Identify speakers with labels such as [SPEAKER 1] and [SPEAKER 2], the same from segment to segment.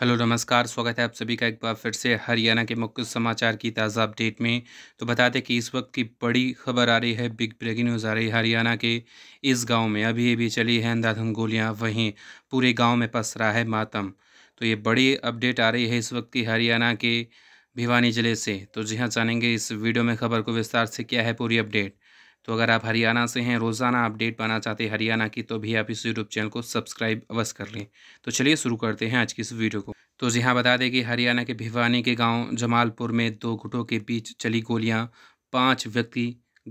[SPEAKER 1] hello नमस्कार स्वागत है आप सभी का एक बार फिर से हरियाणा के मुख्य समाचार की ताज़ा अपडेट में तो बता दें कि इस वक्त की बड़ी खबर आ रही है बिग ब्रेकिंग न्यूज़ आ रही है हरियाणा के इस गांव में अभी अभी चली है अंधाधुन गोलियां वहीं पूरे गांव में पसरा है मातम तो ये बड़ी अपडेट आ रही है इस वक्त की हरियाणा के भिवानी जिले से तो जी हाँ जानेंगे इस वीडियो में खबर को विस्तार से क्या है पूरी अपडेट तो अगर आप हरियाणा से हैं रोज़ाना अपडेट पाना चाहते हैं हरियाणा की तो भी आप इस यूट्यूब चैनल को सब्सक्राइब अवश्य कर लें तो चलिए शुरू करते हैं आज की इस वीडियो को तो जी हाँ बता दें कि हरियाणा के भिवानी के गाँव जमालपुर में दो गुटों के बीच चली गोलियाँ पाँच व्यक्ति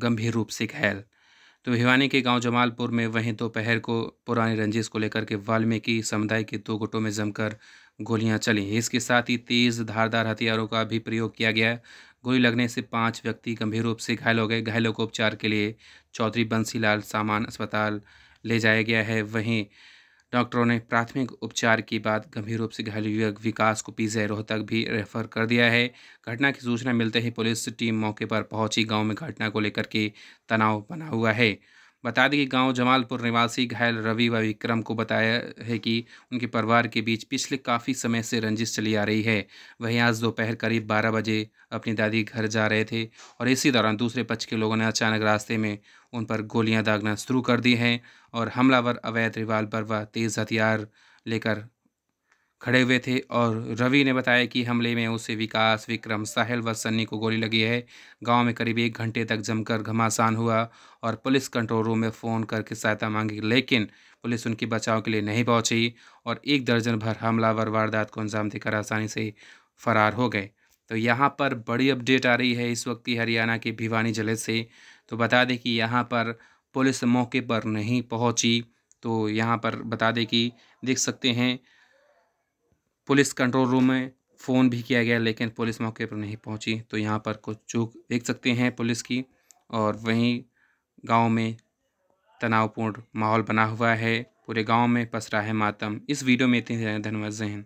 [SPEAKER 1] गंभीर रूप से घायल तो भिवानी के गांव जमालपुर में वहीं दोपहर को पुरानी रंजिश को लेकर के वाल्मीकि समुदाय के दो गुटों में जमकर गोलियां चली इसके साथ ही तेज़ धारदार हथियारों का भी प्रयोग किया गया गोली लगने से पाँच व्यक्ति गंभीर रूप से घायल हो गए घायलों को उपचार के लिए चौधरी बंसीलाल सामान अस्पताल ले जाया गया है वहीं डॉक्टरों ने प्राथमिक उपचार के बाद गंभीर रूप से घायल युवक विकास को पीजीआई रोहतक भी रेफर कर दिया है घटना की सूचना मिलते ही पुलिस टीम मौके पर पहुंची गांव में घटना को लेकर के तनाव बना हुआ है बता दें कि गांव जमालपुर निवासी घायल रवि व विक्रम को बताया है कि उनके परिवार के बीच पिछले काफ़ी समय से रंजिश चली आ रही है वहीं आज दोपहर करीब 12 बजे अपनी दादी घर जा रहे थे और इसी दौरान दूसरे पक्ष के लोगों ने अचानक रास्ते में उन पर गोलियां दागना शुरू कर दी हैं और हमलावर अवैध रिवाल्वर व तेज़ हथियार लेकर खड़े हुए थे और रवि ने बताया कि हमले में उसे विकास विक्रम साहिल व सन्नी को गोली लगी है गांव में करीब एक घंटे तक जमकर घमासान हुआ और पुलिस कंट्रोल रूम में फ़ोन करके सहायता मांगी लेकिन पुलिस उनकी बचाव के लिए नहीं पहुंची और एक दर्जन भर हमलावर वारदात को अंजाम देकर आसानी से फरार हो गए तो यहाँ पर बड़ी अपडेट आ रही है इस वक्त की हरियाणा के भिवानी जिले से तो बता दें कि यहाँ पर पुलिस मौके पर नहीं पहुँची तो यहाँ पर बता दें कि देख सकते हैं पुलिस कंट्रोल रूम में फ़ोन भी किया गया लेकिन पुलिस मौके पर नहीं पहुंची तो यहाँ पर कुछ चूक देख सकते हैं पुलिस की और वहीं गांव में तनावपूर्ण माहौल बना हुआ है पूरे गांव में पसरा है मातम इस वीडियो में इतने धन्यवाद जहन